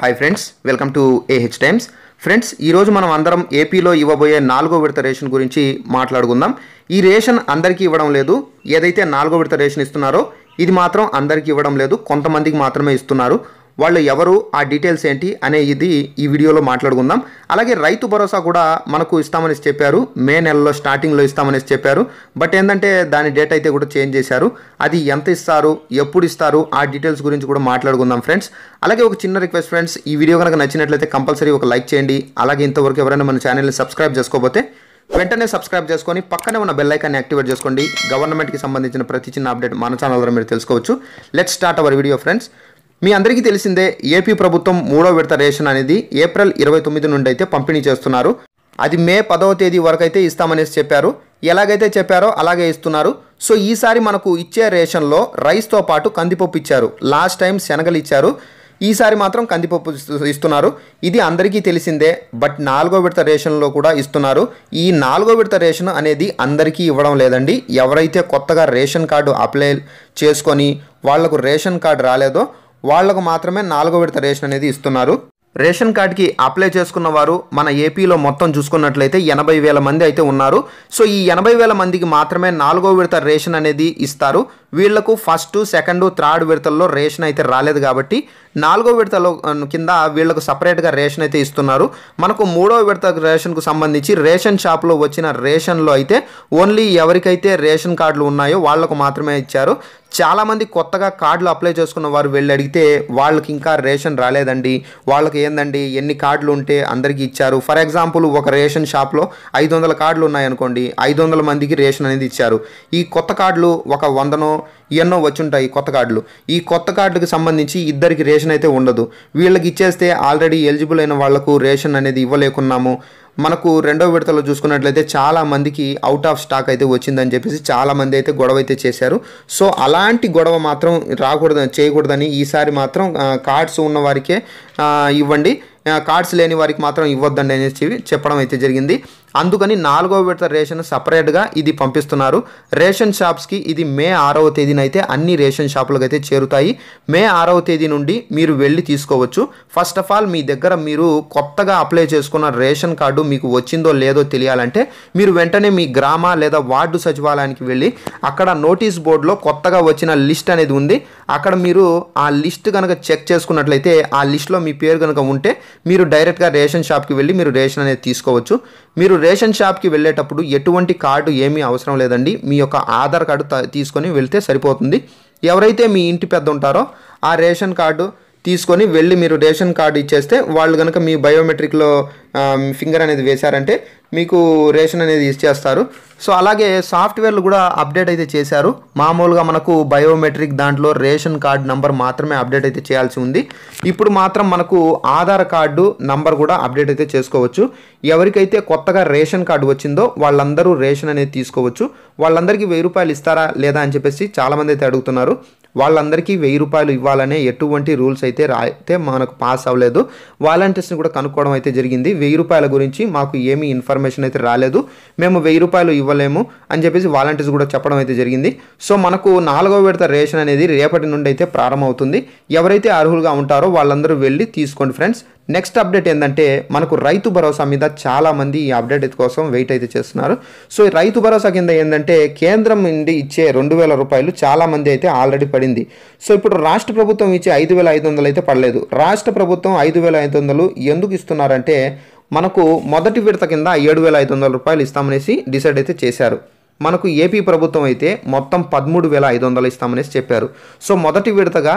hi friends welcome to AH Times friends ఈరోజు మనం అందరం ఏపీలో ఇవ్వబోయే నాలుగో విడత రేషన్ గురించి మాట్లాడుకుందాం ఈ రేషన్ అందరికీ ఇవ్వడం లేదు ఏదైతే నాలుగో విడత రేషన్ ఇస్తున్నారో ఇది మాత్రం అందరికీ ఇవ్వడం లేదు కొంతమందికి మాత్రమే ఇస్తున్నారు వాళ్ళు ఎవరు ఆ డీటెయిల్స్ ఏంటి అనే ఇది ఈ వీడియోలో మాట్లాడుకుందాం అలాగే రైతు భరోసా కూడా మనకు ఇస్తామనేసి చెప్పారు మే నెలలో స్టార్టింగ్లో ఇస్తామనేసి చెప్పారు బట్ ఏంటంటే దాని డేట్ అయితే కూడా చేంజ్ చేశారు అది ఎంత ఇస్తారు ఎప్పుడు ఇస్తారు ఆ డీటెయిల్స్ గురించి కూడా మాట్లాడుకుందాం ఫ్రెండ్స్ అలాగే ఒక చిన్న రిక్వెస్ట్ ఫ్రెండ్స్ ఈ వీడియో కనుక నచ్చినట్లయితే కంపల్సరీ ఒక లైక్ చేయండి అలాగే ఇంతవరకు ఎవరైనా మన ఛానల్ని సబ్స్క్రైబ్ చేసుకోకపోతే వెంటనే సబ్స్క్రైబ్ చేసుకొని పక్కనే ఉన్న బెల్ ఐకాన్ని యాక్టివేట్ చేసుకోండి గవర్నమెంట్కి సంబంధించిన ప్రతి చిన్న అప్డేట్ మన ఛానల్ ద్వారా మీరు తెలుసుకోవచ్చు let's start our video friends మీ అందరికీ తెలిసిందే ఏపీ ప్రభుత్వం మూడో విడత రేషన్ అనేది ఏప్రిల్ ఇరవై తొమ్మిది నుండి అయితే పంపిణీ చేస్తున్నారు అది మే పదవ తేదీ వరకు అయితే ఇస్తామనేసి చెప్పారు ఎలాగైతే చెప్పారో అలాగే ఇస్తున్నారు సో ఈసారి మనకు ఇచ్చే రేషన్లో రైస్తో పాటు కందిపప్పు ఇచ్చారు లాస్ట్ టైం శనగలు ఇచ్చారు ఈసారి మాత్రం కందిపప్పు ఇస్తున్నారు ఇది అందరికీ తెలిసిందే బట్ నాలుగో విడత రేషన్లో కూడా ఇస్తున్నారు ఈ నాలుగో విడత రేషన్ అనేది అందరికీ ఇవ్వడం లేదండి ఎవరైతే కొత్తగా రేషన్ కార్డు అప్లై చేసుకొని వాళ్లకు రేషన్ కార్డు రాలేదో వాళ్లకు మాత్రమే నాలుగో విడత రేషన్ అనేది ఇస్తున్నారు రేషన్ కార్డ్కి అప్లై చేసుకున్న వారు మన ఏపీలో మొత్తం చూసుకున్నట్లయితే ఎనభై వేల మంది అయితే ఉన్నారు సో ఈ ఎనభై వేల మందికి మాత్రమే నాలుగో విడత రేషన్ అనేది ఇస్తారు వీళ్లకు ఫస్ట్ సెకండ్ థర్డ్ విడతల్లో రేషన్ అయితే రాలేదు కాబట్టి నాలుగో విడతలో కింద వీళ్ళకు సపరేట్గా రేషన్ అయితే ఇస్తున్నారు మనకు మూడో విడత రేషన్కు సంబంధించి రేషన్ షాప్లో వచ్చిన రేషన్లో అయితే ఓన్లీ ఎవరికైతే రేషన్ కార్డులు ఉన్నాయో వాళ్లకు మాత్రమే ఇచ్చారు చాలామంది కొత్తగా కార్డులు అప్లై చేసుకున్న వారు వెళ్ళి అడిగితే వాళ్ళకి ఇంకా రేషన్ రాలేదండి వాళ్ళకి ఏందండి ఎన్ని కార్డులు ఉంటే అందరికీ ఇచ్చారు ఫర్ ఎగ్జాంపుల్ ఒక రేషన్ షాప్లో ఐదు వందల కార్డులు ఉన్నాయనుకోండి ఐదు వందల మందికి రేషన్ అనేది ఇచ్చారు ఈ కొత్త కార్డులు ఒక వందనో ఎన్నో వచ్చి ఉంటాయి కొత్త కార్డులు ఈ కొత్త కార్డుకి సంబంధించి ఇద్దరికి రేషన్ రేషన్ అయితే ఉండదు వీళ్ళకి ఇచ్చేస్తే ఆల్రెడీ ఎలిజిబుల్ అయిన వాళ్లకు రేషన్ అనేది ఇవ్వలేకున్నాము మనకు రెండో విడతలో చూసుకున్నట్లయితే చాలామందికి అవుట్ ఆఫ్ స్టాక్ అయితే వచ్చిందని చెప్పేసి చాలామంది అయితే గొడవ అయితే చేశారు సో అలాంటి గొడవ మాత్రం రాకూడదని చేయకూడదని ఈసారి మాత్రం కార్డ్స్ ఉన్న వారికే ఇవ్వండి కార్డ్స్ లేని వారికి మాత్రం ఇవ్వద్దండి అనేసి చెప్పడం అయితే జరిగింది అందుకని నాలుగో విడత రేషన్ సపరేట్గా ఇది పంపిస్తున్నారు రేషన్ షాప్స్కి ఇది మే ఆరవ తేదీన అయితే అన్ని రేషన్ షాపులకు అయితే చేరుతాయి మే ఆరవ తేదీ నుండి మీరు వెళ్ళి తీసుకోవచ్చు ఫస్ట్ ఆఫ్ ఆల్ మీ దగ్గర మీరు కొత్తగా అప్లై చేసుకున్న రేషన్ కార్డు మీకు వచ్చిందో లేదో తెలియాలంటే మీరు వెంటనే మీ గ్రామ లేదా వార్డు సచివాలయానికి వెళ్ళి అక్కడ నోటీస్ బోర్డులో కొత్తగా వచ్చిన లిస్ట్ అనేది ఉంది అక్కడ మీరు ఆ లిస్ట్ కనుక చెక్ చేసుకున్నట్లయితే ఆ లిస్ట్లో మీ పేరు కనుక ఉంటే మీరు డైరెక్ట్గా రేషన్ షాప్కి వెళ్ళి మీరు రేషన్ అనేది తీసుకోవచ్చు మీరు రేషన్ షాప్కి వెళ్ళేటప్పుడు ఎటువంటి కార్డు ఏమీ అవసరం లేదండి మీ యొక్క ఆధార్ కార్డు తీసుకొని వెళ్తే సరిపోతుంది ఎవరైతే మీ ఇంటి పెద్ద ఉంటారో ఆ రేషన్ కార్డు తీసుకొని వెళ్ళి మీరు రేషన్ కార్డు ఇచ్చేస్తే వాళ్ళు కనుక మీ బయోమెట్రిక్లో ఫింగర్ అనేది వేశారంటే మీకు రేషన్ అనేది ఇచ్చేస్తారు సో అలాగే సాఫ్ట్వేర్లు కూడా అప్డేట్ అయితే చేశారు మామూలుగా మనకు బయోమెట్రిక్ దాంట్లో రేషన్ కార్డు నంబర్ మాత్రమే అప్డేట్ అయితే చేయాల్సి ఉంది ఇప్పుడు మాత్రం మనకు ఆధార్ కార్డు నంబర్ కూడా అప్డేట్ అయితే చేసుకోవచ్చు ఎవరికైతే కొత్తగా రేషన్ కార్డు వచ్చిందో వాళ్ళందరూ రేషన్ అనేది తీసుకోవచ్చు వాళ్ళందరికీ వెయ్యి రూపాయలు ఇస్తారా లేదా అని చెప్పేసి చాలామంది అయితే అడుగుతున్నారు వాళ్ళందరికీ వెయ్యి రూపాయలు ఇవ్వాలనే ఎటువంటి రూల్స్ అయితే రాయితే మనకు పాస్ అవ్వలేదు వాలంటీర్స్ని కూడా కనుక్కోవడం అయితే జరిగింది వెయ్యి రూపాయల గురించి మాకు ఏమీ ఇన్ఫర్మేషన్ అయితే రాలేదు మేము వెయ్యి రూపాయలు ఇవ్వలేము అని చెప్పేసి వాలంటీర్స్ కూడా చెప్పడం అయితే జరిగింది సో మనకు నాలుగో విడత రేషన్ అనేది రేపటి నుండి అయితే ప్రారంభమవుతుంది ఎవరైతే అర్హులుగా ఉంటారో వాళ్ళందరూ వెళ్ళి తీసుకోండి ఫ్రెండ్స్ నెక్స్ట్ అప్డేట్ ఏంటంటే మనకు రైతు భరోసా మీద చాలామంది ఈ అప్డేట్ కోసం వెయిట్ అయితే చేస్తున్నారు సో ఈ రైతు భరోసా కింద ఏంటంటే కేంద్రం నుండి ఇచ్చే రెండు వేల రూపాయలు చాలామంది అయితే ఆల్రెడీ పడింది సో ఇప్పుడు రాష్ట్ర ప్రభుత్వం ఇచ్చే ఐదు వేల ఐదు వందలు అయితే పడలేదు రాష్ట్ర ప్రభుత్వం ఐదు వేల ఐదు వందలు ఎందుకు ఇస్తున్నారంటే మనకు మొదటి విడత కింద ఏడు వేల ఐదు వందల రూపాయలు ఇస్తామనేసి డిసైడ్ అయితే చేశారు మనకు ఏపీ ప్రభుత్వం అయితే మొత్తం పదమూడు వేల ఐదు వందలు ఇస్తామనేసి చెప్పారు సో మొదటి విడతగా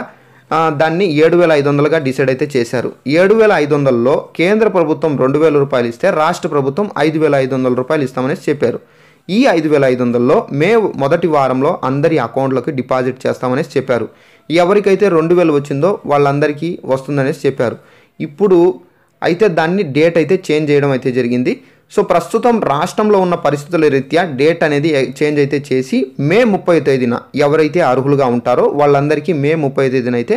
దాన్ని ఏడు వేల ఐదు వందలుగా డిసైడ్ అయితే చేశారు ఏడు వేల ఐదు వందలలో కేంద్ర ప్రభుత్వం రెండు వేల రూపాయలు ఇస్తే రాష్ట్ర ప్రభుత్వం ఐదు వేల ఐదు వందల రూపాయలు ఇస్తామనేసి చెప్పారు ఈ ఐదు వేల ఐదు వందల్లో మే మొదటి వారంలో అందరి అకౌంట్లోకి డిపాజిట్ చేస్తామనేసి చెప్పారు ఎవరికైతే రెండు వేలు వచ్చిందో వాళ్ళందరికీ వస్తుందనేసి చెప్పారు ఇప్పుడు అయితే దాన్ని డేట్ అయితే చేంజ్ చేయడం అయితే జరిగింది సో ప్రస్తుతం రాష్ట్రంలో ఉన్న పరిస్థితుల రీత్యా డేట్ అనేది చేంజ్ అయితే చేసి మే ముప్పై తేదీన ఎవరైతే అర్హులుగా ఉంటారో వాళ్ళందరికీ మే ముప్పై తేదీన అయితే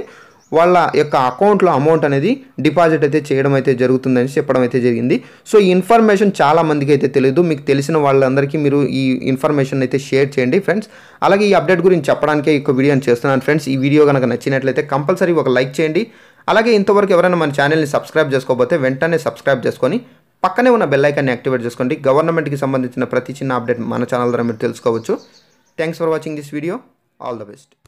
వాళ్ళ యొక్క అకౌంట్లో అమౌంట్ అనేది డిపాజిట్ అయితే చేయడం అయితే జరుగుతుందని చెప్పడం అయితే జరిగింది సో ఈ ఇన్ఫర్మేషన్ చాలా మందికి అయితే తెలియదు మీకు తెలిసిన వాళ్ళందరికీ మీరు ఈ ఇన్ఫర్మేషన్ అయితే షేర్ చేయండి ఫ్రెండ్స్ అలాగే ఈ అప్డేట్ గురించి చెప్పడానికే ఈ వీడియోని చేస్తున్నాను ఫ్రెండ్స్ ఈ వీడియో కనుక నచ్చినట్లయితే కంపల్సరీ ఒక లైక్ చేయండి అలాగే ఇంతవరకు ఎవరైనా మన ఛానల్ని సబ్స్క్రైబ్ చేసుకోకపోతే వెంటనే సబ్స్క్రైబ్ చేసుకొని పక్కనే ఉన్న బెల్లైకాన్ని యాక్టివేట్ చేసుకోండి గవర్నమెంట్కి సంబంధించిన ప్రతి చిన్న అప్డేట్ మన ఛానల్ ద్వారా మీరు తెలుసుకోవచ్చు thanks for watching this video all the best